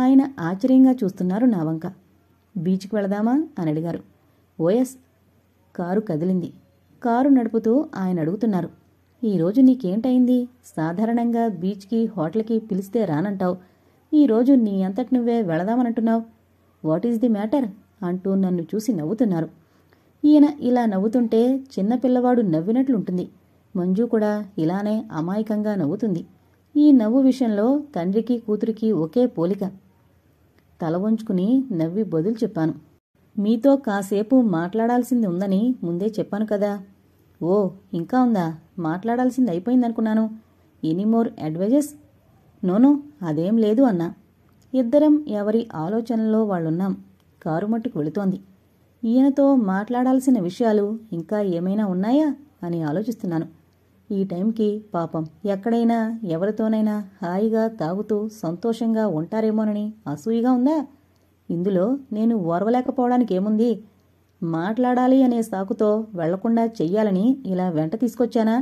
ఆయన ఆశ్చర్యంగా చూస్తున్నారు నావంక బీచ్కి వెళదామా అని అడిగారు ఓఎస్ కారు కదిలింది కారు నడుపుతూ ఆయన అడుగుతున్నారు ఈరోజు నీకేంటైంది సాధారణంగా బీచ్కి హోటల్కి పిలిస్తే రానంటావు ఈరోజు నీ అంతటి నువ్వే వెళదామనంటున్నావు వాట్ ఈజ్ ది మ్యాటర్ అంటూ నన్ను చూసి నవ్వుతున్నారు ఈయన ఇలా నవ్వుతుంటే చిన్నపిల్లవాడు నవ్వినట్లుంటుంది మంజు కూడా ఇలానే అమాయకంగా నవ్వుతుంది ఈ నవ్వు విషయంలో తండ్రికి కూతురికి ఒకే పోలిక తల వంచుకుని నవ్వి బదులు చెప్పాను మీతో కాసేపు మాట్లాడాల్సింది ఉందని ముందే చెప్పాను కదా ఓ ఇంకా ఉందా మాట్లాడాల్సింది అయిపోయిందనుకున్నాను ఎనీ మోర్ అడ్వైజెస్ నోనో అదేం లేదు అన్నా ఇద్దరం ఎవరి ఆలోచనలో వాళ్ళున్నాం కారు మట్టుకు వెళుతోంది ఈయనతో మాట్లాడాల్సిన విషయాలు ఇంకా ఏమైనా ఉన్నాయా అని ఆలోచిస్తున్నాను ఈ టైంకి పాపం ఎక్కడైనా ఎవరితోనైనా హాయిగా తాగుతూ సంతోషంగా ఉంటారేమోనని అసూయిగా ఉందా ఇందులో నేను ఓర్వలేకపోవడానికి ఏముంది మాట్లాడాలి అనే సాకుతో వెళ్లకుండా చెయ్యాలని ఇలా వెంట తీసుకొచ్చానా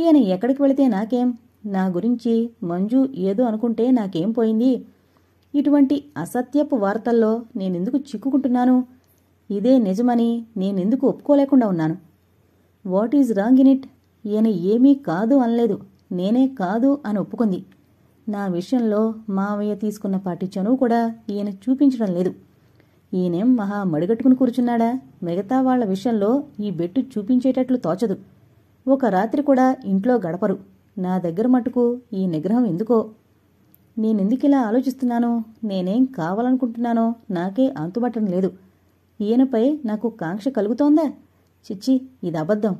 ఈయన ఎక్కడికి వెళితే నాకేం నా గురించి మంజు ఏదో అనుకుంటే నాకేం పోయింది ఇటువంటి అసత్యపు వార్తల్లో నేనెందుకు చిక్కుకుంటున్నాను ఇదే నిజమని నేనెందుకు ఒప్పుకోలేకుండా ఉన్నాను what is wrong in it ఈయన ఏమీ కాదు అనలేదు నేనే కాదు అని ఒప్పుకుంది నా విషయంలో మావయ్య తీసుకున్న పాటి చనువు కూడా ఈయన చూపించడం లేదు ఈయనేం మహా మడిగట్టుకుని కూర్చున్నాడా మిగతా వాళ్ల విషయంలో ఈ బెట్టు చూపించేటట్లు తోచదు ఒక రాత్రి కూడా ఇంట్లో గడపరు నా దగ్గర మటుకు ఈ నిగ్రహం ఎందుకో నేనెందుకిలా ఇలా ఆలోచిస్తున్నాను నేనేం కావాలనుకుంటున్నానో నాకే అంతుబట్టడం లేదు ఈయనపై నాకు కాంక్ష కలుగుతోందా చిచ్చి ఇది అబద్ధం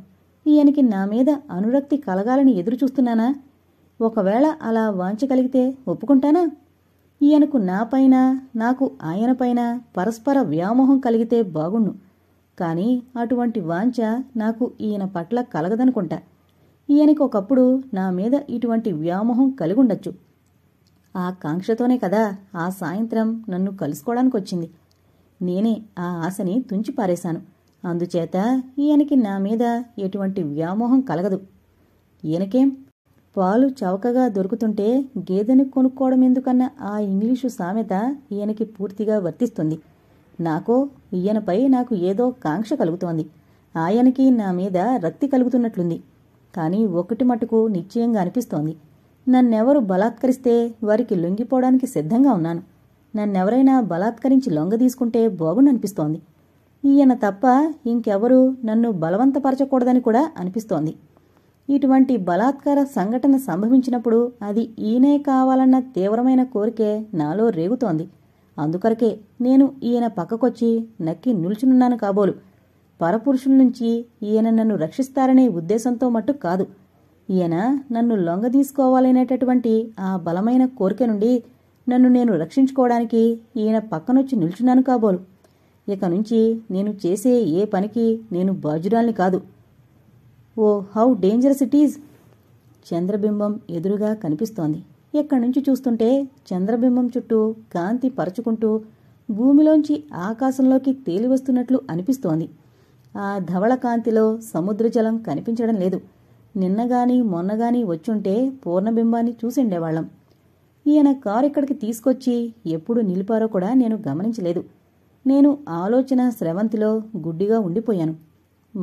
ఈయనకి నా మీద అనురక్తి కలగాలని ఎదురు చూస్తున్నానా ఒకవేళ అలా వాంచగలిగితే ఒప్పుకుంటానా ఈయనకు నాపైన నాకు ఆయనపైన పరస్పర వ్యామోహం కలిగితే బాగుండు కానీ అటువంటి వాంఛ నాకు ఈయన పట్ల కలగదనుకుంటా ఈయనకి ఒకప్పుడు నా మీద ఇటువంటి వ్యామోహం కలిగుండొచ్చు ఆ కాంక్షతోనే కదా ఆ సాయంత్రం నన్ను కలుసుకోవడానికొచ్చింది నేనే ఆ ఆశని తుంచిపారేశాను అందుచేత ఈయనకి నా మీద ఎటువంటి వ్యామోహం కలగదు ఈయనకేం పాలు చౌకగా దొరుకుతుంటే గేదెని కొనుక్కోవడం ఎందుకన్న ఆ ఇంగ్లీషు సామెత ఈయనకి పూర్తిగా వర్తిస్తుంది నాకో ఈయనపై నాకు ఏదో కాంక్ష కలుగుతోంది ఆయనకి నా మీద రక్తి కలుగుతున్నట్లుంది కానీ ఒకటి మటుకు నిశ్చయంగా అనిపిస్తోంది నన్నెవరు బలాత్కరిస్తే వారికి లొంగిపోవడానికి సిద్ధంగా ఉన్నాను నన్నెవరైనా బలాత్కరించి లొంగ తీసుకుంటే బాగుండనిపిస్తోంది ఈయన తప్ప ఇంకెవరూ నన్ను బలవంతపరచకూడదని కూడా అనిపిస్తోంది ఇటువంటి బలాత్కార సంఘటన సంభవించినప్పుడు అది ఈయనే కావాలన్న తీవ్రమైన కోరికే నాలో రేగుతోంది అందుకరకే నేను ఈయన పక్కకొచ్చి నక్కి నిల్చునున్నాను కాబోలు పరపురుషుల నుంచి ఈయన నన్ను రక్షిస్తారనే ఉద్దేశంతో మట్టు కాదు ఈయన నన్ను లొంగదీసుకోవాలనేటటువంటి ఆ బలమైన కోరిక నుండి నన్ను నేను రక్షించుకోవడానికి ఈయన పక్కనొచ్చి నిల్చున్నాను కాబోలు ఇక నుంచి నేను చేసే ఏ పనికి నేను బాధ్యురాల్ని కాదు oh how dangerous it is చంద్రబింబం ఎదురుగా కనిపిస్తోంది ఎక్కడి నుంచి చూస్తుంటే చంద్రబింబం చుట్టూ కాంతి పరచుకుంటూ భూమిలోంచి ఆకాశంలోకి తేలివస్తున్నట్లు అనిపిస్తోంది ఆ ధవళ కాంతిలో సముద్ర జలం కనిపించడం లేదు నిన్నగాని మొన్నగాని వచ్చుంటే పూర్ణబింబాన్ని చూసిండేవాళ్లం ఈయన కారు ఇక్కడికి తీసుకొచ్చి ఎప్పుడు నిలిపారో కూడా నేను గమనించలేదు నేను ఆలోచన స్రవంతిలో గుడ్డిగా ఉండిపోయాను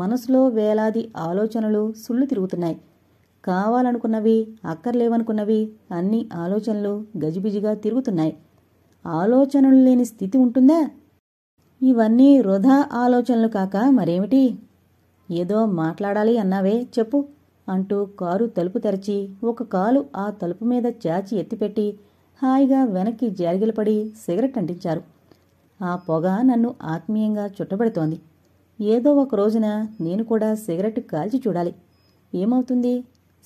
మనసులో వేలాది ఆలోచనలు సుళ్ళు తిరుగుతున్నాయి కావాలనుకున్నవి అక్కర్లేవనుకున్నవి అన్ని ఆలోచనలు గజిబిజిగా తిరుగుతున్నాయి ఆలోచనలు లేని స్థితి ఉంటుందా ఇవన్నీ వృధా ఆలోచనలు కాక మరేమిటి ఏదో మాట్లాడాలి అన్నావే చెప్పు అంటూ కారు తలుపు తెరచి ఒక కాలు ఆ తలుపు మీద చాచి ఎత్తిపెట్టి హాయిగా వెనక్కి జారిగిలపడి సిగరెట్ అంటించారు ఆ పొగ నన్ను ఆత్మీయంగా చుట్టబడుతోంది ఏదో ఒక రోజున నేను కూడా సిగరెట్ కాల్చి చూడాలి ఏమవుతుంది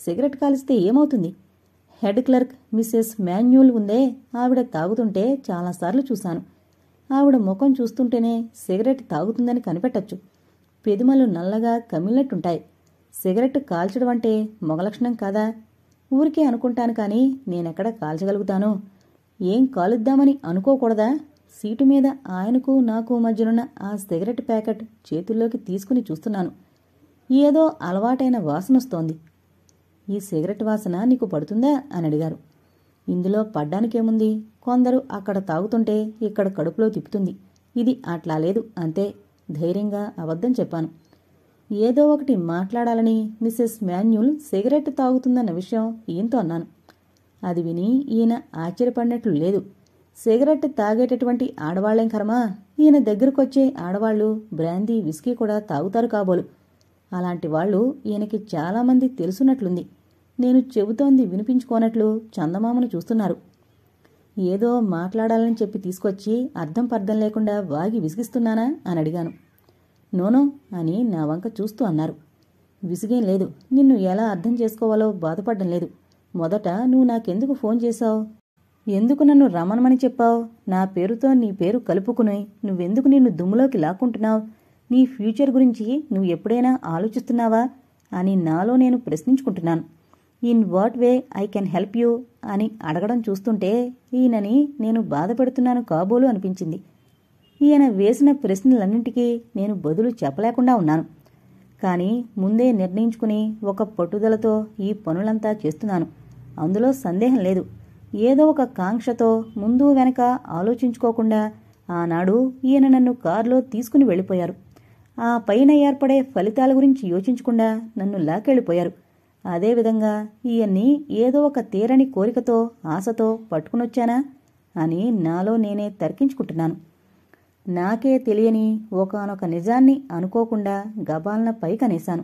సిగరెట్ కాలిస్తే ఏమవుతుంది హెడ్ క్లర్క్ మిస్సెస్ మాన్యుల్ ఉందే ఆవిడ తాగుతుంటే చాలాసార్లు చూశాను ఆవిడ ముఖం చూస్తుంటేనే సిగరెట్ తాగుతుందని కనిపెట్టచ్చు పెదిమలు నల్లగా కమిలినట్టుంటాయి సిగరెట్ కాల్చడం అంటే మొగలక్షణం కాదా ఊరికే అనుకుంటాను కానీ నేనెక్కడ కాల్చగలుగుతాను ఏం కాలుద్దామని అనుకోకూడదా సీటు మీద ఆయనకు నాకు మధ్యనున్న ఆ సిగరెట్ ప్యాకెట్ చేతుల్లోకి తీసుకుని చూస్తున్నాను ఏదో అలవాటైన వాసనొస్తోంది ఈ సిగరెట్ వాసన నీకు పడుతుందా అని అడిగారు ఇందులో పడ్డానికేముంది కొందరు అక్కడ తాగుతుంటే ఇక్కడ కడుపులో తిప్పుతుంది ఇది అట్లా లేదు అంతే ధైర్యంగా అబద్ధం చెప్పాను ఏదో ఒకటి మాట్లాడాలని మిస్సెస్ మాన్యుల్ సిగరెట్ తాగుతుందన్న విషయం ఈయనతో అన్నాను అది విని ఈయన ఆశ్చర్యపడినట్లు లేదు సిగరెట్ తాగేటటువంటి ఆడవాళ్లేం కర్మా ఈయన దగ్గరకొచ్చే ఆడవాళ్లు బ్రాందీ విస్కీ కూడా తాగుతారు కాబోలు అలాంటి వాళ్ళు ఈయనకి చాలామంది తెలుసున్నట్లుంది నేను చెబుతోంది వినిపించుకోనట్లు చందమామను చూస్తున్నారు ఏదో మాట్లాడాలని చెప్పి తీసుకొచ్చి అర్థం పర్థం లేకుండా వాగి విసిగిస్తున్నానా అని అడిగాను నోనో అని నా వంక చూస్తూ అన్నారు విసిగేం లేదు నిన్ను ఎలా అర్థం చేసుకోవాలో బాధపడడం లేదు మొదట నువ్వు నాకెందుకు ఫోన్ చేశావు ఎందుకు నన్ను రమణమని చెప్పావు నా పేరుతో నీ పేరు కలుపుకుని నువ్వెందుకు నిన్ను దుమ్ములోకి లాక్కుంటున్నావు నీ ఫ్యూచర్ గురించి నువ్వు ఎప్పుడైనా ఆలోచిస్తున్నావా అని నాలో నేను ప్రశ్నించుకుంటున్నాను in what way I can help you అని అడగడం చూస్తుంటే ఈయనని నేను బాధపడుతున్నాను కాబోలు అనిపించింది ఈయన వేసిన ప్రశ్నలన్నింటికీ నేను బదులు చెప్పలేకుండా ఉన్నాను కానీ ముందే నిర్ణయించుకుని ఒక పట్టుదలతో ఈ పనులంతా చేస్తున్నాను అందులో సందేహం లేదు ఏదో ఒక కాంక్షతో ముందు వెనక ఆలోచించుకోకుండా ఆనాడు ఈయన నన్ను కారులో తీసుకుని వెళ్ళిపోయారు ఆ పైన ఏర్పడే ఫలితాల గురించి యోచించకుండా నన్ను లాకెళ్ళిపోయారు అదేవిధంగా ఈయన్ని ఏదో ఒక తీరని కోరికతో ఆశతో పట్టుకునొచ్చానా అని నాలో నేనే తర్కించుకుంటున్నాను నాకే తెలియని ఒకనొక నిజాన్ని అనుకోకుండా గబాలన పైకనేశాను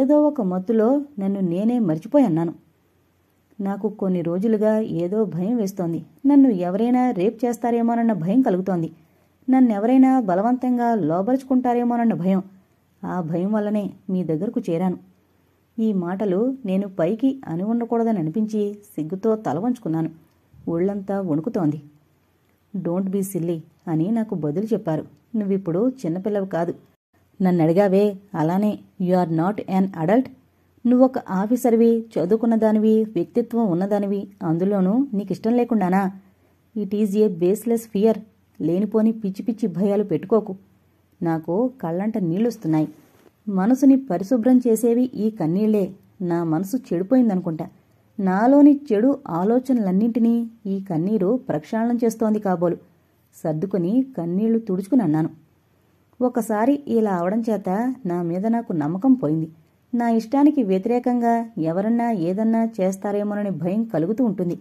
ఏదో ఒక మత్తులో నన్ను నేనే మర్చిపోయన్నాను నాకు కొన్ని రోజులుగా ఏదో భయం వేస్తోంది నన్ను ఎవరైనా రేప్ చేస్తారేమోనన్న భయం కలుగుతోంది నన్నెవరైనా బలవంతంగా లోబరుచుకుంటారేమోనన్న భయం ఆ భయం వల్లనే మీ దగ్గరకు చేరాను ఈ మాటలు నేను పైకి అని ఉండకూడదని అనిపించి సిగ్గుతో తల వంచుకున్నాను ఒళ్ళంతా వణుకుతోంది డోంట్ బీ సిల్లీ అని నాకు బదులు చెప్పారు నువ్విప్పుడు చిన్నపిల్లవి కాదు నన్ను అడిగావే అలానే you are not an adult నువ్వు ఒక ఆఫీసర్వి చదువుకున్నదానివి వ్యక్తిత్వం ఉన్నదానివి అందులోనూ నీకిష్టం లేకుండానా it is a baseless fear లేనిపోని పిచ్చి పిచ్చి భయాలు పెట్టుకోకు నాకు కళ్ళంట నీళ్ళొస్తున్నాయి మనసుని పరిశుభ్రం చేసేవి ఈ కన్నీళ్లే నా మనసు చెడిపోయిందనుకుంటా నాలోని చెడు ఆలోచనలన్నింటినీ ఈ కన్నీరు ప్రక్షాళనం చేస్తోంది కాబోలు సర్దుకుని కన్నీళ్లు తుడుచుకుని అన్నాను ఒకసారి ఇలా అవడం చేత నా మీద నాకు నమ్మకం పోయింది నా ఇష్టానికి వ్యతిరేకంగా ఎవరన్నా ఏదన్నా చేస్తారేమోనని భయం కలుగుతూ ఉంటుంది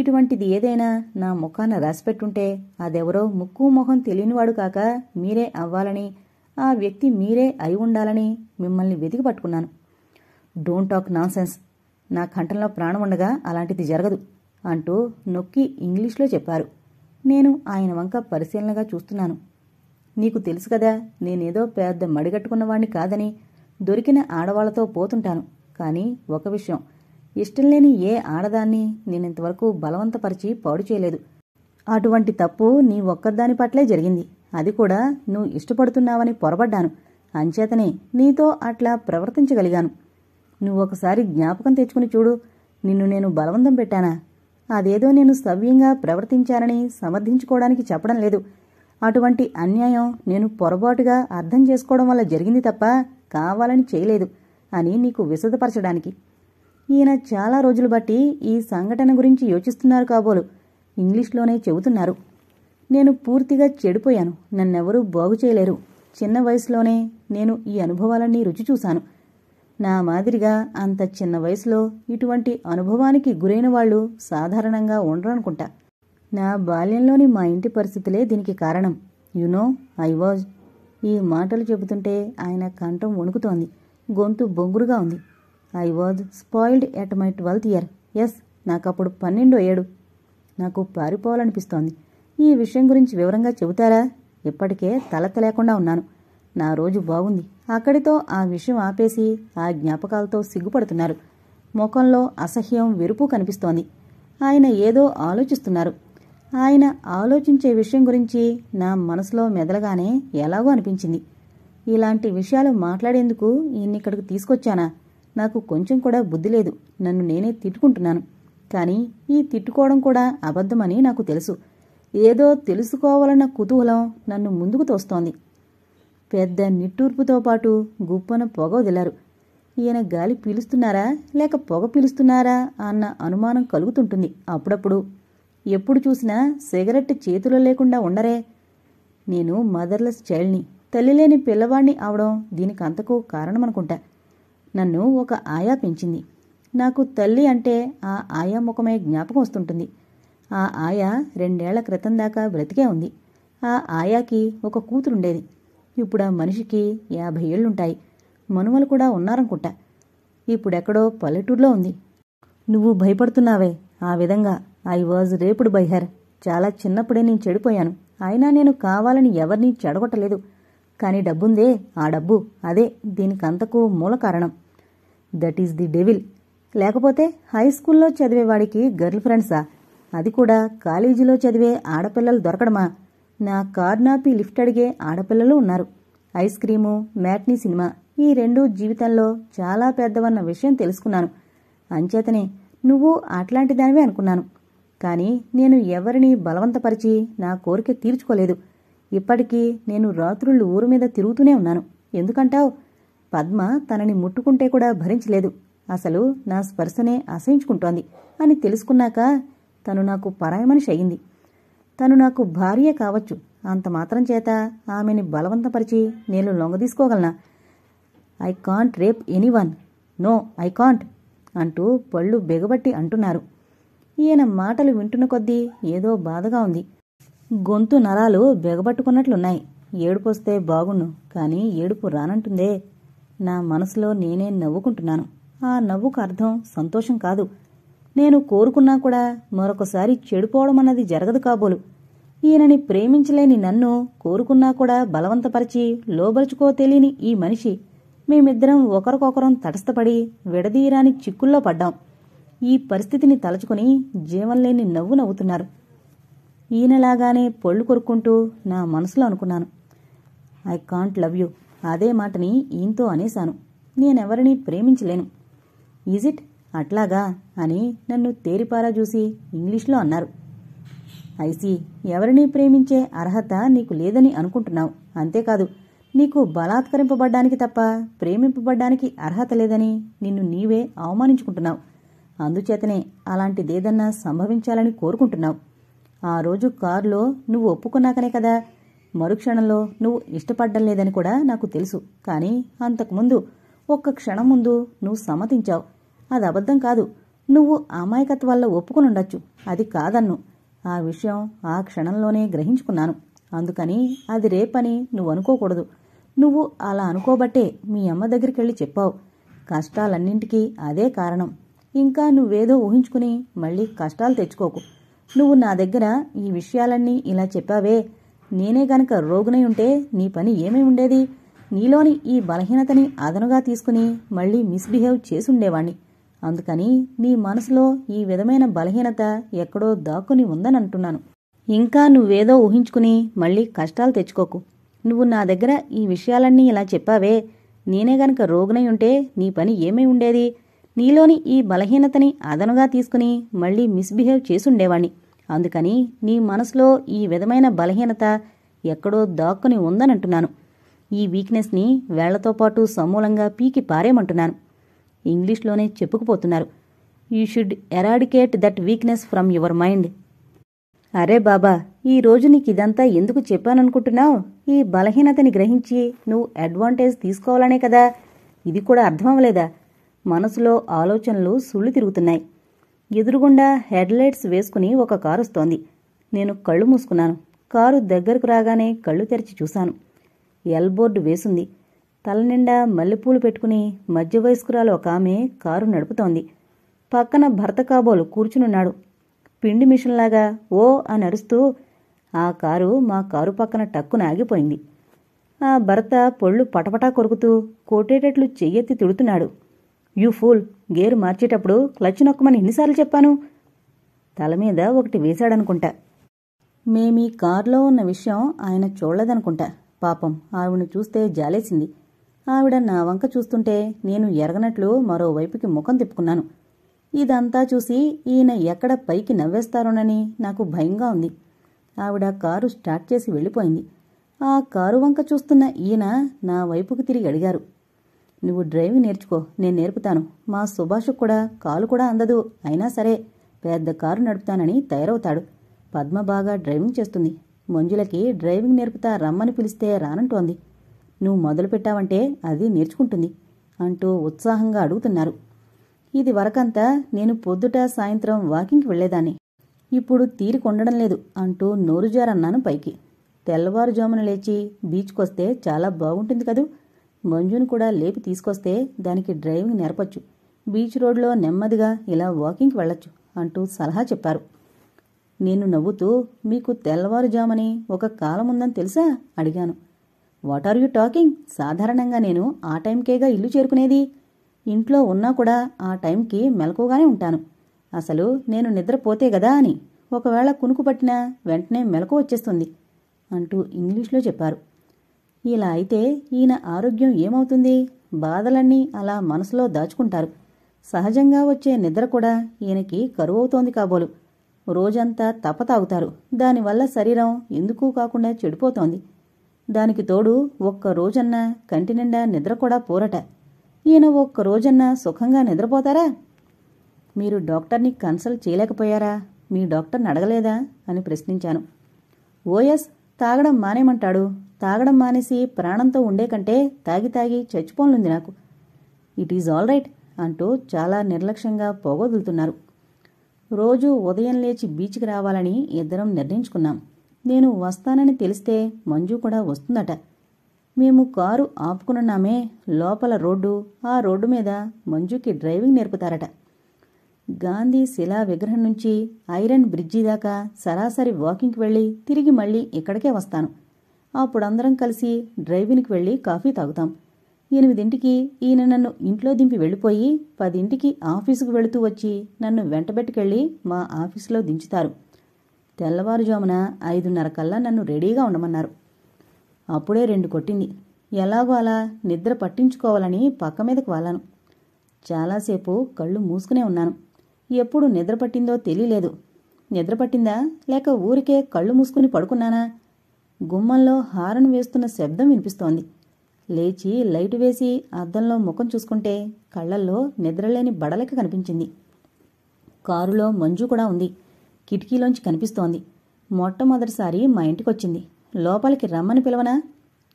ఇటువంటిది ఏదైనా నా ముఖాన రాసిపెట్టుంటే అదెవరో ముక్కు మొహం తెలియనివాడు కాక మీరే అవ్వాలని ఆ వ్యక్తి మీరే అయి ఉండాలని మిమ్మల్ని వెతికి పట్టుకున్నాను డోంట్ టాక్ నాన్సెన్స్ నా కంఠంలో ప్రాణం ఉండగా అలాంటిది జరగదు అంటూ నొక్కి ఇంగ్లీష్లో చెప్పారు నేను ఆయన వంక పరిశీలనగా చూస్తున్నాను నీకు తెలుసు కదా నేనేదో పెద్ద మడిగట్టుకున్నవాణ్ణి కాదని దొరికిన ఆడవాళ్లతో పోతుంటాను కానీ ఒక విషయం ఇష్టం లేని ఏ ఆడదాన్ని నేనింతవరకు బలవంతపరిచి పాడు చేయలేదు అటువంటి తప్పు నీ ఒక్కదాని పట్లే జరిగింది అది కూడా నువ్వు ఇష్టపడుతున్నావని పొరబడ్డాను అంచేతనే నీతో అట్లా ప్రవర్తించగలిగాను నువ్వు ఒకసారి జ్ఞాపకం తెచ్చుకుని చూడు నిన్ను నేను బలవంతం పెట్టానా అదేదో నేను సవ్యంగా ప్రవర్తించానని సమర్థించుకోవడానికి చెప్పడం లేదు అటువంటి అన్యాయం నేను పొరపాటుగా అర్థం చేసుకోవడం వల్ల జరిగింది తప్ప కావాలని చేయలేదు అని నీకు విశదపరచడానికి ఈయన చాలా రోజులు బట్టి ఈ సంఘటన గురించి యోచిస్తున్నారు కాబోలు ఇంగ్లీష్లోనే చెబుతున్నారు నేను పూర్తిగా చెడిపోయాను నన్నెవరూ బాగు చేయలేరు చిన్న వయసులోనే నేను ఈ అనుభవాలన్నీ రుచి చూశాను నా మాదిరిగా అంత చిన్న వయసులో ఇటువంటి అనుభవానికి గురైన వాళ్ళు సాధారణంగా ఉండరనుకుంటా నా బాల్యంలోని మా ఇంటి పరిస్థితులే దీనికి కారణం యునో ఐ వాజ్ ఈ మాటలు చెబుతుంటే ఆయన కంఠం వణుకుతోంది గొంతు బొంగురుగా ఉంది I was spoiled at my twelfth year yes నాకప్పుడు పన్నెండో ఏడు నాకు పారిపోవాలనిపిస్తోంది ఈ విషయం గురించి వివరంగా చెబుతారా ఇప్పటికే తలత లేకుండా ఉన్నాను నా రోజు బాగుంది అక్కడితో ఆ విషయం ఆపేసి ఆ జ్ఞాపకాలతో సిగ్గుపడుతున్నారు ముఖంలో అసహ్యం వెరుపు కనిపిస్తోంది ఆయన ఏదో ఆలోచిస్తున్నారు ఆయన ఆలోచించే విషయం గురించి నా మనసులో మెదలగానే ఎలాగో అనిపించింది ఇలాంటి విషయాలు మాట్లాడేందుకు ఈయన్ని ఇక్కడికి తీసుకొచ్చానా నాకు కొంచెం కూడా బుద్ధి లేదు నన్ను నేనే తిట్టుకుంటున్నాను కానీ ఈ తిట్టుకోవడం కూడా అబద్ధమని నాకు తెలుసు ఏదో తెలుసుకోవాలన్న కుతూహలం నన్ను ముందుకు తోస్తోంది పెద్ద నిట్టూర్పుతో పాటు గుప్పన పొగ వదిలారు ఈయన గాలి పీలుస్తున్నారా లేక పొగ పీలుస్తున్నారా అన్న అనుమానం కలుగుతుంటుంది అప్పుడప్పుడు ఎప్పుడు చూసినా సిగరెట్ చేతిలో లేకుండా ఉండరే నేను మదర్లెస్ చైల్డ్ని తల్లిలేని పిల్లవాడిని అవడం దీనికి అంతకు కారణమనుకుంటా నన్ను ఒక ఆయా పెంచింది నాకు తల్లి అంటే ఆ ఆయా ముఖమే జ్ఞాపకం వస్తుంటుంది ఆ ఆయా రెండేళ్ల క్రితం దాకా బ్రతికే ఉంది ఆ ఆయాకి ఒక కూతురుండేది ఇప్పుడు ఆ మనిషికి యాభై ఏళ్ళుంటాయి మనుమలు కూడా ఉన్నారనుకుంటా ఇప్పుడెక్కడో పల్లెటూరులో ఉంది నువ్వు భయపడుతున్నావే ఆ విధంగా ఐ వాజ్ రేపుడు బై చాలా చిన్నప్పుడే నేను చెడిపోయాను అయినా నేను కావాలని ఎవరినీ చెడగొట్టలేదు కానీ డబ్బుందే ఆ డబ్బు అదే దీనికంతకు మూల కారణం దట్ ఈస్ ది డెవిల్ లేకపోతే హై స్కూల్లో చదివేవాడికి గర్ల్ ఫ్రెండ్సా అది కూడా కాలేజీలో చదివే ఆడపిల్లలు దొరకడమా నా కార్నాపి లిఫ్ట్ అడిగే ఆడపిల్లలు ఉన్నారు ఐస్ క్రీము మ్యాట్నీ సినిమా ఈ రెండు జీవితంలో చాలా పెద్దవన్న విషయం తెలుసుకున్నాను అంచేతనే నువ్వు అట్లాంటి దానివే అనుకున్నాను కానీ నేను ఎవరిని బలవంతపరిచి నా కోరిక తీర్చుకోలేదు ఇప్పటికీ నేను రాత్రుళ్ళు ఊరు మీద తిరుగుతూనే ఉన్నాను ఎందుకంటావు పద్మ తనని ముట్టుకుంటే కూడా భరించలేదు అసలు నా స్పర్శనే అసహించుకుంటోంది అని తెలుసుకున్నాక తను నాకు పరాయ మనిషి అయింది తను నాకు భార్య కావచ్చు అంత మాత్రం చేత ఆమెని బలవంతపరిచి నేను లొంగదీసుకోగలనా I can't rape anyone no I can't అంటూ పళ్ళు బెగబట్టి అంటున్నారు ఈయన మాటలు వింటున్న కొద్దీ ఏదో బాధగా ఉంది గొంతు నరాలు బెగబట్టుకున్నట్లున్నాయి ఏడుపొస్తే బాగుండు కానీ ఏడుపు రానంటుందే నా మనసులో నేనే నవ్వుకుంటున్నాను ఆ నవ్వుకు అర్థం సంతోషం కాదు నేను కోరుకున్నా కూడా మరొకసారి చెడిపోవడం అన్నది జరగదు కాబోలు ఈయనని ప్రేమించలేని నన్ను కోరుకున్నా కూడా బలవంతపరిచి లోబలుచుకో తెలియని ఈ మనిషి మేమిద్దరం ఒకరికొకరం తటస్థపడి విడదీయరాని చిక్కుల్లో పడ్డాం ఈ పరిస్థితిని తలచుకుని జీవంలేని నవ్వు నవ్వుతున్నారు ఈయనలాగానే పొళ్ళు కొరుక్కుంటూ నా మనసులో అనుకున్నాను ఐ కాంట్ లవ్ యూ అదే మాటని ఈయంతో అనేశాను నేనెవరినీ ప్రేమించలేను ఈజ్ ఇట్ అట్లాగా అని నన్ను తేరిపారా చూసి ఇంగ్లీష్లో అన్నారు ఐసి ఎవరిని ప్రేమించే అర్హత నీకు లేదని అనుకుంటున్నావు అంతేకాదు నీకు బలాత్కరింపబడ్డానికి తప్ప ప్రేమింపబడ్డానికి అర్హత లేదని నిన్ను నీవే అవమానించుకుంటున్నావు అందుచేతనే అలాంటిదేదన్నా సంభవించాలని కోరుకుంటున్నావు ఆ రోజు కారులో నువ్వు ఒప్పుకున్నాకనే కదా మరుక్షణంలో నువ్వు ఇష్టపడ్డం లేదని కూడా నాకు తెలుసు కానీ అంతకుముందు ఒక్క క్షణం ముందు నువ్వు సమ్మతించావు అది అబద్ధం కాదు నువ్వు అమాయకత్వాల్లో ఉండొచ్చు అది కాదన్ను ఆ విషయం ఆ క్షణంలోనే గ్రహించుకున్నాను అందుకని అది రేపని నువ్వు అనుకోకూడదు నువ్వు అలా అనుకోబట్టే మీ అమ్మ దగ్గరికి వెళ్ళి చెప్పావు కష్టాలన్నింటికీ అదే కారణం ఇంకా నువ్వేదో ఊహించుకుని మళ్ళీ కష్టాలు తెచ్చుకోకు నువ్వు నా దగ్గర ఈ విషయాలన్నీ ఇలా చెప్పావే నేనే గనక రోగునై ఉంటే నీ పని ఏమై ఉండేది నీలోని ఈ బలహీనతని అదనుగా తీసుకుని మళ్ళీ మిస్బిహేవ్ చేసుండేవాణ్ణి అందుకని నీ మనసులో ఈ విధమైన బలహీనత ఎక్కడో దాక్కుని ఉందని అంటున్నాను ఇంకా నువ్వేదో ఊహించుకుని మళ్ళీ కష్టాలు తెచ్చుకోకు నువ్వు నా దగ్గర ఈ విషయాలన్నీ ఇలా చెప్పావే నేనే గనక రోగునై ఉంటే నీ పని ఏమై ఉండేది నీలోని ఈ బలహీనతని అదనుగా తీసుకుని మళ్ళీ మిస్బిహేవ్ చేసుండేవాణ్ణి అందుకని నీ మనసులో ఈ విధమైన బలహీనత ఎక్కడో దాక్కుని ఉందనంటున్నాను ఈ వీక్నెస్ని వేళ్లతో పాటు సమూలంగా పీకి పారేమంటున్నాను ఇంగ్లీష్లోనే చెప్పుకుపోతున్నారు you should eradicate that weakness from your mind అరే బాబా ఈ రోజు నీకు ఇదంతా ఎందుకు చెప్పాననుకుంటున్నావు ఈ బలహీనతని గ్రహించి నువ్వు అడ్వాంటేజ్ తీసుకోవాలనే కదా ఇది కూడా అర్థమవ్వలేదా మనసులో ఆలోచనలు సుళ్ళు తిరుగుతున్నాయి ఎదురుగుండా హెడ్లైట్స్ వేసుకుని ఒక కారు వస్తోంది నేను కళ్ళు మూసుకున్నాను కారు దగ్గరకు రాగానే కళ్ళు తెరిచి చూశాను ఎల్బోర్డు వేసుంది తలనిండా మల్లెపూలు పెట్టుకుని మధ్య వయస్కురాలు ఒక ఆమె కారు నడుపుతోంది పక్కన భర్త కాబోలు కూర్చునున్నాడు పిండి మిషన్లాగా ఓ అని అరుస్తూ ఆ కారు మా కారు పక్కన టక్కున ఆగిపోయింది ఆ భర్త పొళ్ళు పటపటా కొరుకుతూ కొట్టేటట్లు చెయ్యెత్తి తిడుతున్నాడు యూ ఫూల్ గేరు మార్చేటప్పుడు క్లచ్ నొక్కమని ఎన్నిసార్లు చెప్పాను తల మీద ఒకటి వేశాడనుకుంటా మేమీ కారులో ఉన్న విషయం ఆయన చూడలేదనుకుంటా పాపం ఆవిడను చూస్తే జాలేసింది ఆవిడ నా వంక చూస్తుంటే నేను ఎరగనట్లు మరోవైపుకి ముఖం తిప్పుకున్నాను ఇదంతా చూసి ఈయన ఎక్కడ పైకి నవ్వేస్తారోనని నాకు భయంగా ఉంది ఆవిడ కారు స్టార్ట్ చేసి వెళ్ళిపోయింది ఆ కారు వంక చూస్తున్న ఈయన నా వైపుకి తిరిగి అడిగారు నువ్వు డ్రైవింగ్ నేర్చుకో నేను నేర్పుతాను మా సుభాష్ కూడా కాలు కూడా అందదు అయినా సరే పెద్ద కారు నడుపుతానని తయారవుతాడు పద్మ బాగా డ్రైవింగ్ చేస్తుంది మంజులకి డ్రైవింగ్ నేర్పుతా రమ్మని పిలిస్తే రానంటోంది నువ్వు మొదలు పెట్టావంటే అది నేర్చుకుంటుంది అంటూ ఉత్సాహంగా అడుగుతున్నారు ఇది వరకంతా నేను పొద్దుట సాయంత్రం వాకింగ్కి వెళ్లేదాన్ని ఇప్పుడు తీరికొండడం లేదు అంటూ నోరుజారన్నాను పైకి తెల్లవారుజామున లేచి బీచ్కొస్తే చాలా బాగుంటుంది కదూ మంజును కూడా లేపి తీసుకొస్తే దానికి డ్రైవింగ్ నేర్పచ్చు బీచ్ రోడ్లో నెమ్మదిగా ఇలా వాకింగ్కి వెళ్ళొచ్చు అంటూ సలహా చెప్పారు నేను నవ్వుతూ మీకు తెల్లవారుజామని ఒక కాలం ఉందని తెలుసా అడిగాను వాట్ ఆర్ యు టాకింగ్ సాధారణంగా నేను ఆ టైంకేగా ఇల్లు చేరుకునేది ఇంట్లో ఉన్నా కూడా ఆ టైంకి మెలకుగానే ఉంటాను అసలు నేను నిద్రపోతే గదా అని ఒకవేళ కునుకు పట్టినా వెంటనే మెలకు వచ్చేస్తుంది అంటూ ఇంగ్లీష్లో చెప్పారు ఇలా అయితే ఈయన ఆరోగ్యం ఏమవుతుంది బాధలన్నీ అలా మనసులో దాచుకుంటారు సహజంగా వచ్చే నిద్ర కూడా ఈయనకి కరువవుతోంది కాబోలు రోజంతా తప్ప తాగుతారు దానివల్ల శరీరం ఎందుకు కాకుండా చెడిపోతోంది దానికి తోడు ఒక్క రోజన్నా కంటి నిండా నిద్ర కూడా పోరట ఈయన ఒక్క రోజన్నా సుఖంగా నిద్రపోతారా మీరు డాక్టర్ని కన్సల్ట్ చేయలేకపోయారా మీ డాక్టర్ని అడగలేదా అని ప్రశ్నించాను ఓఎస్ తాగడం మానేమంటాడు తాగడం మానేసి ప్రాణంతో ఉండే కంటే తాగి తాగి చచ్చిపోనుంది నాకు ఇట్ ఈజ్ ఆల్ రైట్ అంటూ చాలా నిర్లక్ష్యంగా పోగొదులుతున్నారు రోజు ఉదయం లేచి బీచ్కి రావాలని ఇద్దరం నిర్ణయించుకున్నాం నేను వస్తానని తెలిస్తే మంజు కూడా వస్తుందట మేము కారు ఆపుకునున్నామే లోపల రోడ్డు ఆ రోడ్డు మీద మంజుకి డ్రైవింగ్ నేర్పుతారట గాంధీ శిలా విగ్రహం నుంచి ఐరన్ బ్రిడ్జి దాకా సరాసరి వాకింగ్కి వెళ్ళి తిరిగి మళ్ళీ ఇక్కడికే వస్తాను అప్పుడు అందరం కలిసి డ్రైవింగ్కి వెళ్ళి కాఫీ తాగుతాం ఎనిమిదింటికి ఈయన నన్ను ఇంట్లో దింపి వెళ్ళిపోయి పదింటికి ఆఫీసుకు వెళుతూ వచ్చి నన్ను వెంటబెట్టుకెళ్ళి మా ఆఫీసులో దించుతారు తెల్లవారుజామున ఐదున్నర కల్లా నన్ను రెడీగా ఉండమన్నారు అప్పుడే రెండు కొట్టింది ఎలాగో అలా నిద్ర పట్టించుకోవాలని పక్క మీదకు వాలాను చాలాసేపు కళ్ళు మూసుకునే ఉన్నాను ఎప్పుడు నిద్ర పట్టిందో తెలియలేదు నిద్ర పట్టిందా లేక ఊరికే కళ్ళు మూసుకుని పడుకున్నానా గుమ్మంలో హారన్ వేస్తున్న శబ్దం వినిపిస్తోంది లేచి లైటు వేసి అద్దంలో ముఖం చూసుకుంటే కళ్ళల్లో నిద్రలేని బడలక కనిపించింది కారులో మంజు కూడా ఉంది కిటికీలోంచి కనిపిస్తోంది మొట్టమొదటిసారి మా ఇంటికొచ్చింది లోపలికి రమ్మని పిలవనా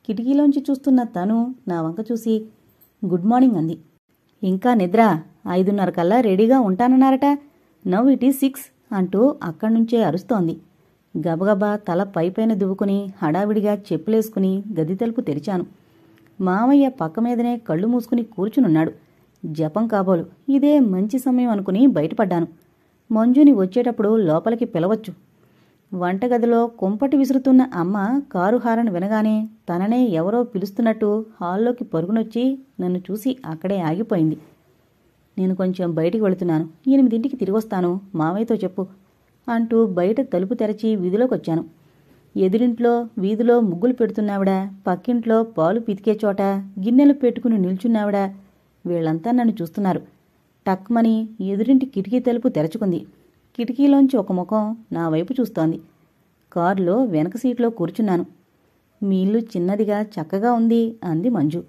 కిటికీలోంచి చూస్తున్న తను నా వంక చూసి గుడ్ మార్నింగ్ అంది ఇంకా నిద్ర ఐదున్నర కల్లా రెడీగా ఉంటానన్నారట నవ్ ఇట్ ఈ సిక్స్ అంటూ అక్కడి నుంచే అరుస్తోంది గబగబా తల పైపైన దువ్వుకుని హడావిడిగా చెప్పులేసుకుని గది తలుపు తెరిచాను మామయ్య పక్క మీదనే కళ్ళు మూసుకుని కూర్చునున్నాడు జపం కాబోలు ఇదే మంచి సమయం అనుకుని బయటపడ్డాను మంజుని వచ్చేటప్పుడు లోపలికి పిలవచ్చు వంటగదిలో కుంపటి విసురుతున్న అమ్మ కారు హారన్ వినగానే తననే ఎవరో పిలుస్తున్నట్టు హాల్లోకి పరుగునొచ్చి నన్ను చూసి అక్కడే ఆగిపోయింది నేను కొంచెం బయటికి వెళుతున్నాను ఎనిమిదింటికి తిరిగి వస్తాను మావయ్యతో చెప్పు అంటూ బయట తలుపు తెరచి వీధిలోకొచ్చాను ఎదురింట్లో వీధిలో ముగ్గులు పెడుతున్నావిడా పక్కింట్లో పాలు పితికే చోట గిన్నెలు పెట్టుకుని నిల్చున్నావిడా వీళ్లంతా నన్ను చూస్తున్నారు టక్మని ఎదురింటి కిటికీ తలుపు తెరచుకుంది కిటికీలోంచి ఒక ముఖం నా వైపు చూస్తోంది కారులో వెనక సీట్లో కూర్చున్నాను మీ ఇల్లు చిన్నదిగా చక్కగా ఉంది అంది మంజు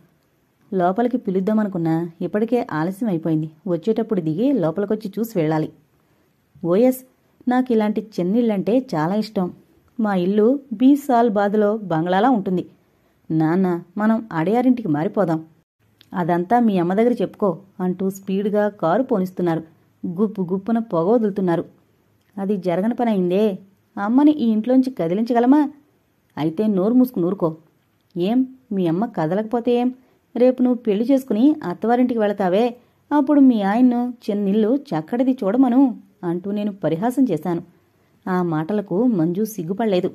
లోపలికి పిలుద్దామనుకున్నా ఇప్పటికే ఆలస్యం అయిపోయింది వచ్చేటప్పుడు దిగి లోపలికొచ్చి చూసి వెళ్ళాలి ఓఎస్ నాకు ఇలాంటి అంటే చాలా ఇష్టం మా ఇల్లు బీసాల్ బాదులో బంగ్లాలా ఉంటుంది నాన్న మనం అడయారింటికి మారిపోదాం అదంతా మీ అమ్మ దగ్గర చెప్పుకో అంటూ స్పీడ్గా కారు పోనిస్తున్నారు గుప్పు గుప్పున పొగ వదులుతున్నారు అది జరగని పని అయిందే అమ్మని ఈ ఇంట్లోంచి కదిలించగలమా అయితే నోరు మూసుకు నూరుకో ఏం మీ అమ్మ కదలకపోతే ఏం రేపు నువ్వు పెళ్లి చేసుకుని అత్తవారింటికి వెళతావే అప్పుడు మీ ఆయన్ను చిన్నిల్లు చక్కడిది చూడమను అంటూ నేను పరిహాసం చేశాను ఆ మాటలకు మంజు సిగ్గుపడలేదు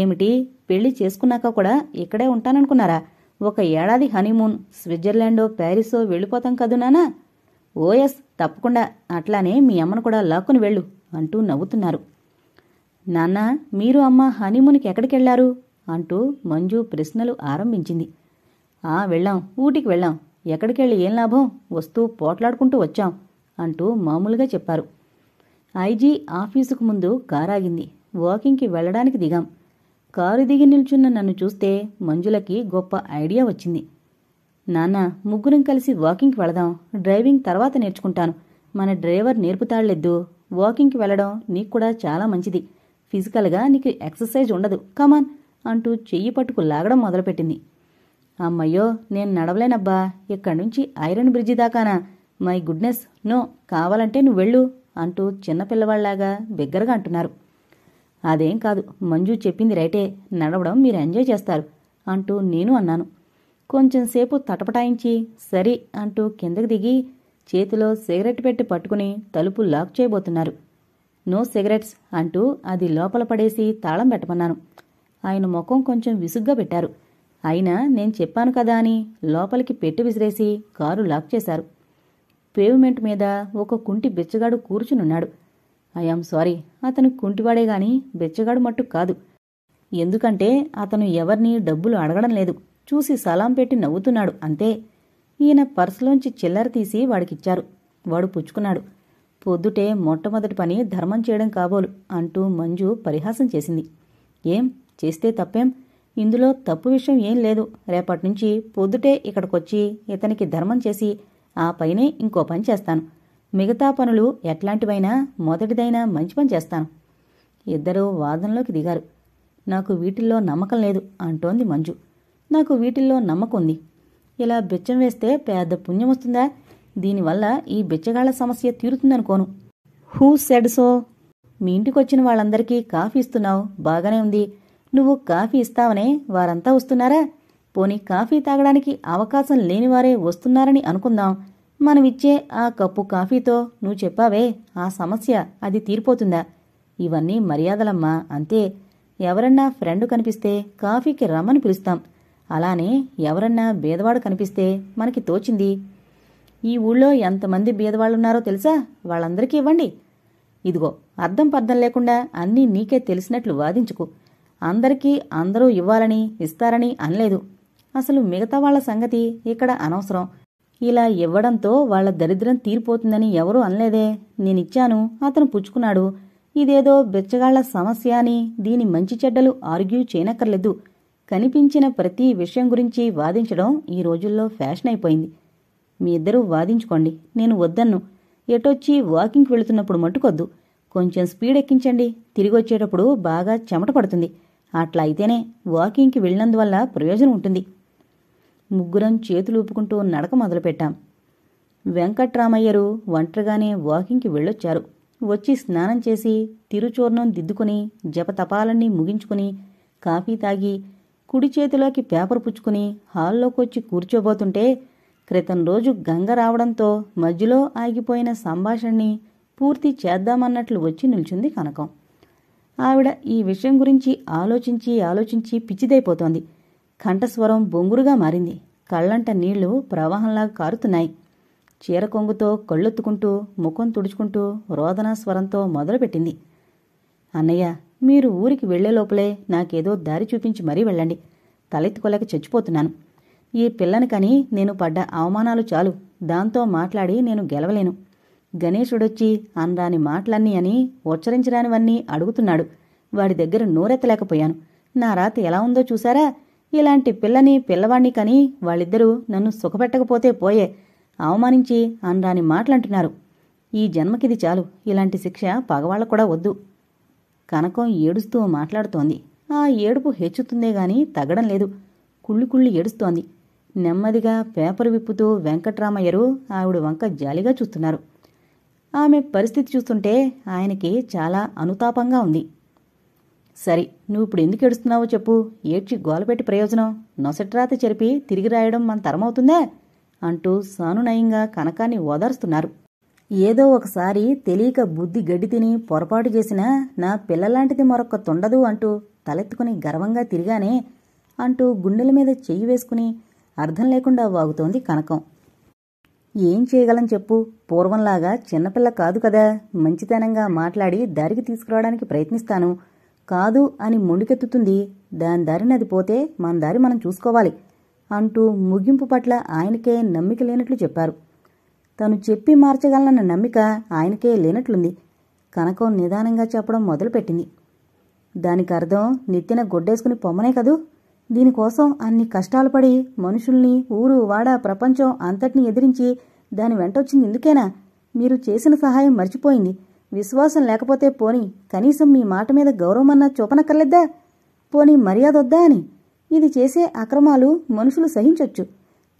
ఏమిటి పెళ్లి చేసుకున్నాక కూడా ఇక్కడే ఉంటాననుకున్నారా ఒక ఏడాది హనీమూన్ స్విట్జర్లాండో ప్యారిసో వెళ్ళిపోతాం కదూ నానా ఓఎస్ తప్పకుండా అట్లానే మీ అమ్మను కూడా లాక్కుని వెళ్ళు అంటూ నవ్వుతున్నారు నాన్న మీరు అమ్మ హనీమూన్కి ఎక్కడికెళ్లారు అంటూ మంజు ప్రశ్నలు ఆరంభించింది ఆ వెళ్ళాం ఊటికి వెళ్ళాం ఎక్కడికెళ్ళి ఏం లాభం వస్తూ పోట్లాడుకుంటూ వచ్చాం అంటూ మామూలుగా చెప్పారు ఐజీ ఆఫీసుకు ముందు కారాగింది వాకింగ్కి వెళ్ళడానికి దిగాం కారు దిగి నిల్చున్న నన్ను చూస్తే మంజులకి గొప్ప ఐడియా వచ్చింది నాన్న ముగ్గురం కలిసి వాకింగ్కి వెళదాం డ్రైవింగ్ తర్వాత నేర్చుకుంటాను మన డ్రైవర్ నేర్పుతాళ్లెద్దు వాకింగ్కి వెళ్ళడం నీకు కూడా చాలా మంచిది ఫిజికల్గా నీకు ఎక్సర్సైజ్ ఉండదు కమాన్ అంటూ చెయ్యి పట్టుకు లాగడం మొదలుపెట్టింది అమ్మయ్యో నేను నడవలేనబ్బా ఇక్కడి నుంచి ఐరన్ బ్రిడ్జి దాకానా మై గుడ్నెస్ నో కావాలంటే నువ్వు వెళ్ళు అంటూ చిన్నపిల్లవాళ్లాగా బిగ్గరగా అంటున్నారు అదేం కాదు మంజు చెప్పింది రైటే నడవడం మీరు ఎంజాయ్ చేస్తారు అంటూ నేను అన్నాను కొంచెంసేపు తటపటాయించి సరి అంటూ కిందకు దిగి చేతిలో సిగరెట్ పెట్టి పట్టుకుని తలుపు లాక్ చేయబోతున్నారు నో సిగరెట్స్ అంటూ అది లోపల పడేసి తాళం పెట్టమన్నాను ఆయన ముఖం కొంచెం విసుగ్గా పెట్టారు అయినా నేను చెప్పాను కదా అని లోపలికి పెట్టి విసిరేసి కారు లాక్ చేశారు పేవ్మెంట్ మీద ఒక కుంటి బెచ్చగాడు కూర్చునున్నాడు ఐఆమ్ సారీ అతను కుంటివాడే గాని బెచ్చగాడు మట్టు కాదు ఎందుకంటే అతను ఎవర్నీ డబ్బులు అడగడం లేదు చూసి సలాం పెట్టి నవ్వుతున్నాడు అంతే ఈయన పర్సులోంచి చిల్లర తీసి వాడికిచ్చారు వాడు పుచ్చుకున్నాడు పొద్దుటే మొట్టమొదటి పని ధర్మం చేయడం కాబోలు అంటూ మంజు పరిహాసం చేసింది ఏం చేస్తే తప్పేం ఇందులో తప్పు విషయం ఏం లేదు రేపటి నుంచి పొద్దుటే ఇక్కడికొచ్చి ఇతనికి ధర్మం చేసి ఆ పైనే ఇంకో పని చేస్తాను మిగతా పనులు ఎట్లాంటివైనా మొదటిదైనా మంచి పని చేస్తాను ఇద్దరూ వాదనలోకి దిగారు నాకు వీటిల్లో నమ్మకం లేదు అంటోంది మంజు నాకు వీటిల్లో నమ్మకం ఉంది ఇలా బిచ్చం వేస్తే పెద్ద పుణ్యం వస్తుందా దీనివల్ల ఈ బిచ్చగాళ్ల సమస్య తీరుతుందనుకోను హూ సెడ్ సో మీ ఇంటికొచ్చిన వాళ్ళందరికీ కాఫీ ఇస్తున్నావు బాగానే ఉంది నువ్వు కాఫీ ఇస్తావనే వారంతా వస్తున్నారా పోనీ కాఫీ తాగడానికి అవకాశం లేనివారే వస్తున్నారని అనుకుందాం మనమిచ్చే ఆ కప్పు కాఫీతో నువ్వు చెప్పావే ఆ సమస్య అది తీరిపోతుందా ఇవన్నీ మర్యాదలమ్మా అంతే ఎవరన్నా ఫ్రెండ్ కనిపిస్తే కాఫీకి రమ్మని పిలుస్తాం అలానే ఎవరన్నా బీదవాడు కనిపిస్తే మనకి తోచింది ఈ ఊళ్ళో ఎంతమంది బీదవాళ్ళున్నారో తెలుసా వాళ్ళందరికీ ఇవ్వండి ఇదిగో అర్థం పర్థం లేకుండా అన్నీ నీకే తెలిసినట్లు వాదించుకు అందరికీ అందరూ ఇవ్వాలని ఇస్తారని అనలేదు అసలు మిగతా వాళ్ల సంగతి ఇక్కడ అనవసరం ఇలా ఇవ్వడంతో వాళ్ల దరిద్రం తీరిపోతుందని ఎవరూ అనలేదే నేనిచ్చాను అతను పుచ్చుకున్నాడు ఇదేదో బెచ్చగాళ్ల సమస్య అని దీని మంచి చెడ్డలు ఆర్గ్యూ చేయనక్కర్లేదు కనిపించిన ప్రతి విషయం గురించి వాదించడం ఈ రోజుల్లో ఫ్యాషన్ అయిపోయింది మీ ఇద్దరూ వాదించుకోండి నేను వద్దన్ను ఎటొచ్చి వాకింగ్కి వెళుతున్నప్పుడు మట్టుకొద్దు కొంచెం స్పీడ్ ఎక్కించండి తిరిగి వచ్చేటప్పుడు బాగా చెమట పడుతుంది అట్లా అయితేనే వాకింగ్కి వెళ్ళినందువల్ల ప్రయోజనం ఉంటుంది ముగ్గురం చేతులూపుకుంటూ నడక మొదలుపెట్టాం వెంకట్రామయ్యరు ఒంటరిగానే వాకింగ్కి వెళ్ళొచ్చారు వచ్చి స్నానం చేసి తిరుచూర్ణం దిద్దుకుని జపతపాలన్నీ ముగించుకుని కాఫీ తాగి కుడి చేతిలోకి పేపర్ పుచ్చుకుని హాల్లోకొచ్చి కూర్చోబోతుంటే క్రితం రోజు గంగ రావడంతో మధ్యలో ఆగిపోయిన సంభాషణని పూర్తి చేద్దామన్నట్లు వచ్చి నిల్చుంది కనకం ఆవిడ ఈ విషయం గురించి ఆలోచించి ఆలోచించి పిచ్చిదైపోతోంది కంఠస్వరం బొంగురుగా మారింది కళ్ళంట నీళ్లు ప్రవాహంలాగా కారుతున్నాయి చీర కొంగుతో కళ్ళొత్తుకుంటూ ముఖం తుడుచుకుంటూ రోదనా స్వరంతో మొదలుపెట్టింది అన్నయ్య మీరు ఊరికి వెళ్లే లోపలే నాకేదో దారి చూపించి మరీ వెళ్ళండి తలెత్తుకోలేక చచ్చిపోతున్నాను ఈ పిల్లని కని నేను పడ్డ అవమానాలు చాలు దాంతో మాట్లాడి నేను గెలవలేను గణేశుడొచ్చి అనరాని మాటలన్నీ అని ఉచ్చరించరానివన్నీ అడుగుతున్నాడు వాడి దగ్గర నోరెత్తలేకపోయాను నా రాత ఎలా ఉందో చూసారా ఇలాంటి పిల్లని పిల్లవాణ్ణి కని వాళ్ళిద్దరూ నన్ను సుఖపెట్టకపోతే పోయే అవమానించి అనరాని మాటలంటున్నారు ఈ జన్మకిది చాలు ఇలాంటి శిక్ష పగవాళ్ళ కూడా వద్దు కనకం ఏడుస్తూ మాట్లాడుతోంది ఆ ఏడుపు హెచ్చుతుందే గాని తగ్గడం లేదు కుళ్ళి కుళ్ళి ఏడుస్తోంది నెమ్మదిగా పేపర్ విప్పుతూ వెంకట్రామయ్యరు ఆవిడ వంక జాలిగా చూస్తున్నారు ఆమె పరిస్థితి చూస్తుంటే ఆయనకి చాలా అనుతాపంగా ఉంది సరే నువ్వు ఇప్పుడు ఎందుకు ఏడుస్తున్నావో చెప్పు ఏడ్చి గోలపెట్టి ప్రయోజనం నొసట్రాత చెరిపి తిరిగి రాయడం మన తరమవుతుందే అంటూ సానునయంగా కనకాన్ని ఓదారుస్తున్నారు ఏదో ఒకసారి తెలియక బుద్ధి గడ్డి తిని పొరపాటు చేసినా నా పిల్లలాంటిది మరొక్క తుండదు అంటూ తలెత్తుకుని గర్వంగా తిరిగానే అంటూ గుండెల మీద చెయ్యి వేసుకుని అర్థం లేకుండా వాగుతోంది కనకం ఏం చేయగలం చెప్పు పూర్వంలాగా చిన్నపిల్ల కాదు కదా మంచితనంగా మాట్లాడి దారికి తీసుకురావడానికి ప్రయత్నిస్తాను కాదు అని మొండికెత్తుతుంది దాని దారిని అది పోతే మన దారి మనం చూసుకోవాలి అంటూ ముగింపు పట్ల ఆయనకే నమ్మిక లేనట్లు చెప్పారు తను చెప్పి మార్చగలనన్న నమ్మిక ఆయనకే లేనట్లుంది కనకం నిదానంగా చెప్పడం మొదలుపెట్టింది దానికి అర్థం నెత్తిన గొడ్డేసుకుని పొమ్మనే కదూ దీనికోసం అన్ని కష్టాలు పడి మనుషుల్ని ఊరు వాడ ప్రపంచం అంతటిని ఎదిరించి దాని వెంట వచ్చింది ఎందుకేనా మీరు చేసిన సహాయం మర్చిపోయింది విశ్వాసం లేకపోతే పోని కనీసం మీ మాట మీద గౌరవమన్నా చూపనక్కర్లేద్దా పోని మర్యాద వద్దా అని ఇది చేసే అక్రమాలు మనుషులు సహించొచ్చు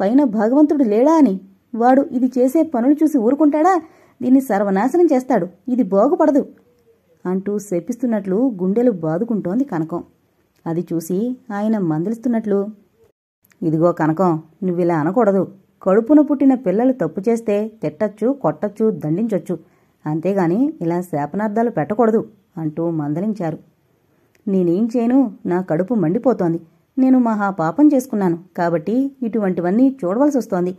పైన భగవంతుడు లేడా అని వాడు ఇది చేసే పనులు చూసి ఊరుకుంటాడా దీన్ని సర్వనాశనం చేస్తాడు ఇది బాగుపడదు అంటూ శపిస్తున్నట్లు గుండెలు బాదుకుంటోంది కనకం అది చూసి ఆయన మందలిస్తున్నట్లు ఇదిగో కనకం నువ్విలా అనకూడదు కడుపున పుట్టిన పిల్లలు తప్పు చేస్తే తిట్టచ్చు కొట్టచ్చు దండించొచ్చు అంతేగాని ఇలా శాపనార్థాలు పెట్టకూడదు అంటూ మందలించారు నేనేం చేయను నా కడుపు మండిపోతోంది నేను మహా పాపం చేసుకున్నాను కాబట్టి ఇటువంటివన్నీ చూడవలసి వస్తోంది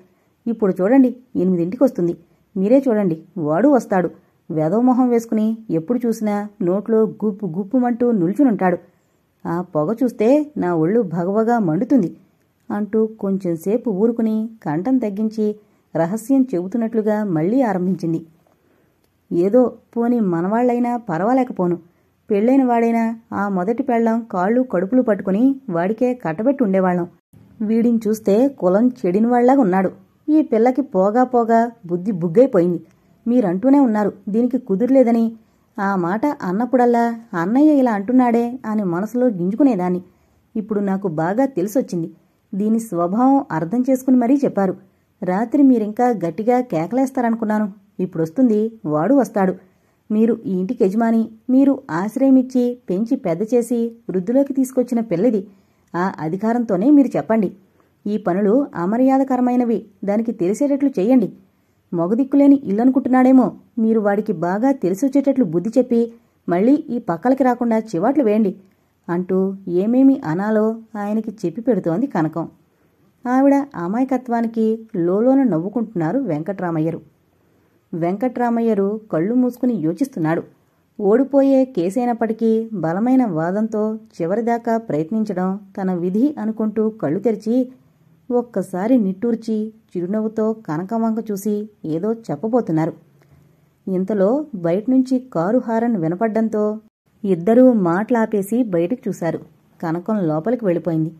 ఇప్పుడు చూడండి ఎనిమిదింటికి వస్తుంది మీరే చూడండి వాడు వస్తాడు వేదోమోహం వేసుకుని ఎప్పుడు చూసినా నోట్లో గుప్పు గుప్పుమంటూ నిల్చునుంటాడు ఆ పొగ చూస్తే నా ఒళ్ళు భగవగా మండుతుంది అంటూ కొంచెంసేపు ఊరుకుని కంఠం తగ్గించి రహస్యం చెబుతున్నట్లుగా మళ్లీ ఆరంభించింది ఏదో పోని మనవాళ్లైనా పర్వాలేకపోను పెళ్ళైన వాడైనా ఆ మొదటి పెళ్ళం కాళ్ళు కడుపులు పట్టుకుని వాడికే కట్టబెట్టి ఉండేవాళ్ళం వీడిని చూస్తే కులం చెడినవాళ్లాగా ఉన్నాడు ఈ పిల్లకి పోగా పోగా బుద్ధి బుగ్గైపోయింది మీరంటూనే ఉన్నారు దీనికి కుదిరలేదని ఆ మాట అన్నప్పుడల్లా అన్నయ్య ఇలా అంటున్నాడే అని మనసులో గింజుకునేదాన్ని ఇప్పుడు నాకు బాగా తెలిసొచ్చింది దీని స్వభావం అర్థం చేసుకుని మరీ చెప్పారు రాత్రి మీరింకా గట్టిగా కేకలేస్తారనుకున్నాను ఇప్పుడొస్తుంది వాడు వస్తాడు మీరు ఈ ఇంటికి యజమాని మీరు ఆశ్రయమిచ్చి పెంచి పెద్ద చేసి వృద్ధిలోకి తీసుకొచ్చిన పిల్లది ఆ అధికారంతోనే మీరు చెప్పండి ఈ పనులు అమర్యాదకరమైనవి దానికి తెలిసేటట్లు చేయండి మొగదిక్కులేని ఇల్లనుకుంటున్నాడేమో మీరు వాడికి బాగా తెలిసొచ్చేటట్లు బుద్ధి చెప్పి మళ్ళీ ఈ పక్కలకి రాకుండా చివాట్లు వేయండి అంటూ ఏమేమి అనాలో ఆయనకి చెప్పి పెడుతోంది కనకం ఆవిడ అమాయకత్వానికి లోలోన నవ్వుకుంటున్నారు వెంకట్రామయ్యరు వెంకట్రామయ్యరు కళ్ళు మూసుకుని యోచిస్తున్నాడు ఓడిపోయే కేసైనప్పటికీ బలమైన వాదంతో చివరిదాకా ప్రయత్నించడం తన విధి అనుకుంటూ కళ్ళు తెరిచి ఒక్కసారి నిట్టూర్చి చిరునవ్వుతో కనకవంక చూసి ఏదో చెప్పబోతున్నారు ఇంతలో బయట నుంచి కారు హారన్ వినపడ్డంతో ఇద్దరూ మాట్లాపేసి బయటకు చూశారు కనకం లోపలికి వెళ్ళిపోయింది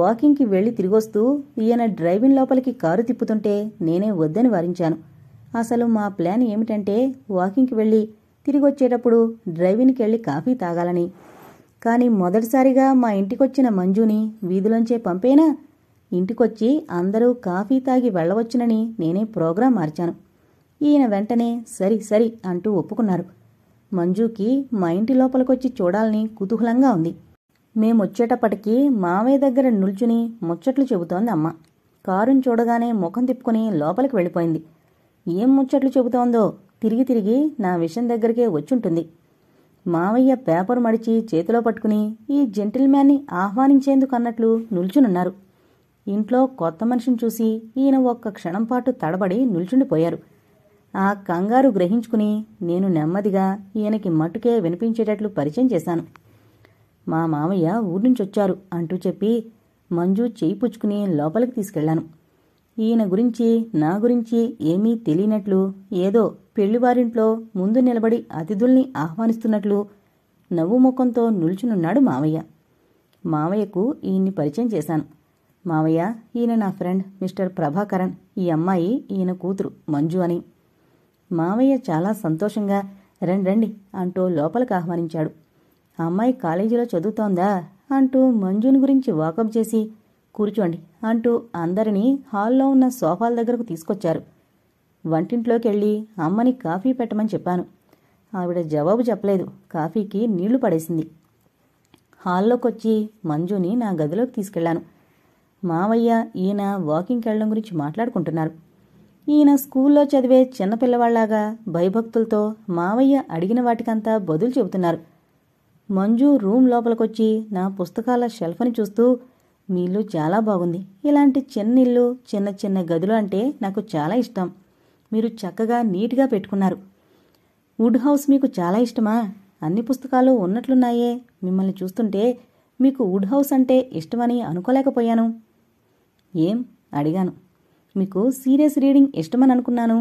వాకింగ్కి వెళ్ళి తిరిగొస్తూ ఈయన డ్రైవింగ్ లోపలికి కారు తిప్పుతుంటే నేనే వద్దని వారించాను అసలు మా ప్లాన్ ఏమిటంటే వాకింగ్కి వెళ్ళి తిరిగి వచ్చేటప్పుడు డ్రైవింగ్కి వెళ్ళి కాఫీ తాగాలని కానీ మొదటిసారిగా మా ఇంటికొచ్చిన మంజుని వీధిలోంచే పంపేనా ఇంటికొచ్చి అందరూ కాఫీ తాగి వెళ్ళవచ్చునని నేనే ప్రోగ్రాం మార్చాను ఈయన వెంటనే సరి సరి అంటూ ఒప్పుకున్నారు మంజుకి మా ఇంటి లోపలికొచ్చి చూడాలని కుతూహలంగా ఉంది మేమొచ్చేటప్పటికీ మావయ్య దగ్గర నిల్చుని ముచ్చట్లు చెబుతోంది అమ్మ కారుని చూడగానే ముఖం తిప్పుకుని లోపలికి వెళ్ళిపోయింది ఏం ముచ్చట్లు చెబుతోందో తిరిగి తిరిగి నా విషయం దగ్గరికే వచ్చుంటుంది మావయ్య పేపర్ మడిచి చేతిలో పట్టుకుని ఈ జెంటిల్మ్యాన్ని ఆహ్వానించేందుకు అన్నట్లు నిల్చునున్నారు ఇంట్లో కొత్త మనిషిని చూసి ఈయన ఒక్క క్షణం పాటు తడబడి నుల్చుండిపోయారు ఆ కంగారు గ్రహించుకుని నేను నెమ్మదిగా ఈయనకి మట్టుకే వినిపించేటట్లు పరిచయం చేశాను మా మామయ్య ఊరి నుంచి వచ్చారు అంటూ చెప్పి మంజు చేయిపుచ్చుకుని పుచ్చుకుని లోపలికి తీసుకెళ్లాను ఈయన గురించి నా గురించి ఏమీ తెలియనట్లు ఏదో పెళ్లివారింట్లో ముందు నిలబడి అతిథుల్ని ఆహ్వానిస్తున్నట్లు నవ్వు ముఖంతో నిల్చునున్నాడు మావయ్య మావయ్యకు ఈయన్ని పరిచయం చేశాను మావయ్య ఈయన నా ఫ్రెండ్ మిస్టర్ ప్రభాకరన్ ఈ అమ్మాయి ఈయన కూతురు మంజు అని మావయ్య చాలా సంతోషంగా రండి రండి అంటూ లోపలికి ఆహ్వానించాడు అమ్మాయి కాలేజీలో చదువుతోందా అంటూ మంజుని గురించి వాకప్ చేసి కూర్చోండి అంటూ అందరినీ హాల్లో ఉన్న సోఫాల దగ్గరకు తీసుకొచ్చారు వంటింట్లోకి వెళ్ళి అమ్మని కాఫీ పెట్టమని చెప్పాను ఆవిడ జవాబు చెప్పలేదు కాఫీకి నీళ్లు పడేసింది హాల్లోకొచ్చి మంజుని నా గదిలోకి తీసుకెళ్లాను మావయ్య ఈయన వాకింగ్కి వెళ్ళడం గురించి మాట్లాడుకుంటున్నారు ఈయన స్కూల్లో చదివే చిన్నపిల్లవాళ్లాగా భయభక్తులతో మావయ్య అడిగిన వాటికంతా బదులు చెబుతున్నారు మంజు రూమ్ లోపలికొచ్చి నా పుస్తకాల షెల్ఫ్ని చూస్తూ మీ ఇల్లు చాలా బాగుంది ఇలాంటి చిన్న ఇల్లు చిన్న చిన్న గదులు అంటే నాకు చాలా ఇష్టం మీరు చక్కగా నీట్గా పెట్టుకున్నారు వుడ్ హౌస్ మీకు చాలా ఇష్టమా అన్ని పుస్తకాలు ఉన్నట్లున్నాయే మిమ్మల్ని చూస్తుంటే మీకు వుడ్ హౌస్ అంటే ఇష్టమని అనుకోలేకపోయాను ఏం అడిగాను మీకు సీరియస్ రీడింగ్ ఇష్టమని అనుకున్నాను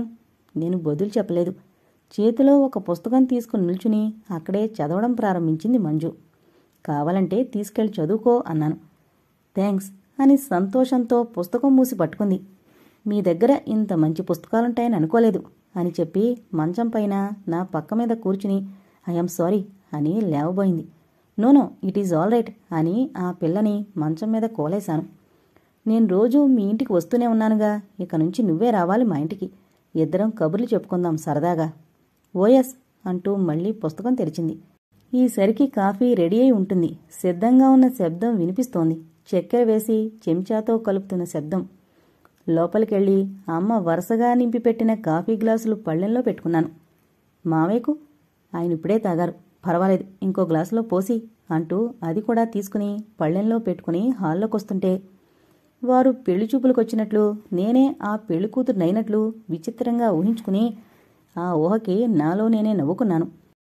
నేను బదులు చెప్పలేదు చేతిలో ఒక పుస్తకం తీసుకుని నిల్చుని అక్కడే చదవడం ప్రారంభించింది మంజు కావాలంటే తీసుకెళ్ళి చదువుకో అన్నాను థ్యాంక్స్ అని సంతోషంతో పుస్తకం మూసి పట్టుకుంది మీ దగ్గర ఇంత మంచి పుస్తకాలుంటాయని అనుకోలేదు అని చెప్పి మంచం పైన నా పక్క మీద కూర్చుని ఐఎమ్ సారీ అని లేవబోయింది no no it is all right అని ఆ పిల్లని మంచం మీద కోలేశాను నేను రోజు మీ ఇంటికి వస్తూనే ఉన్నానుగా ఇక నుంచి నువ్వే రావాలి మా ఇంటికి ఇద్దరం కబుర్లు చెప్పుకుందాం సరదాగా ఓఎస్ అంటూ మళ్ళీ పుస్తకం తెరిచింది ఈసరికి కాఫీ రెడీ అయి ఉంటుంది సిద్ధంగా ఉన్న శబ్దం వినిపిస్తోంది చక్కెర వేసి చెంచాతో కలుపుతున్న శబ్దం లోపలికెళ్ళి అమ్మ వరుసగా నింపిపెట్టిన కాఫీ గ్లాసులు పళ్ళెంలో పెట్టుకున్నాను మావయ్యకు ఆయన ఇప్పుడే తాగారు పర్వాలేదు ఇంకో గ్లాసులో పోసి అంటూ అది కూడా తీసుకుని పళ్ళెంలో పెట్టుకుని హాల్లోకొస్తుంటే వారు పెళ్లి చూపులకొచ్చినట్లు నేనే ఆ పెళ్లి కూతురునైనట్లు విచిత్రంగా ఊహించుకుని ఆ ఊహకి నాలో నేనే నవ్వుకున్నాను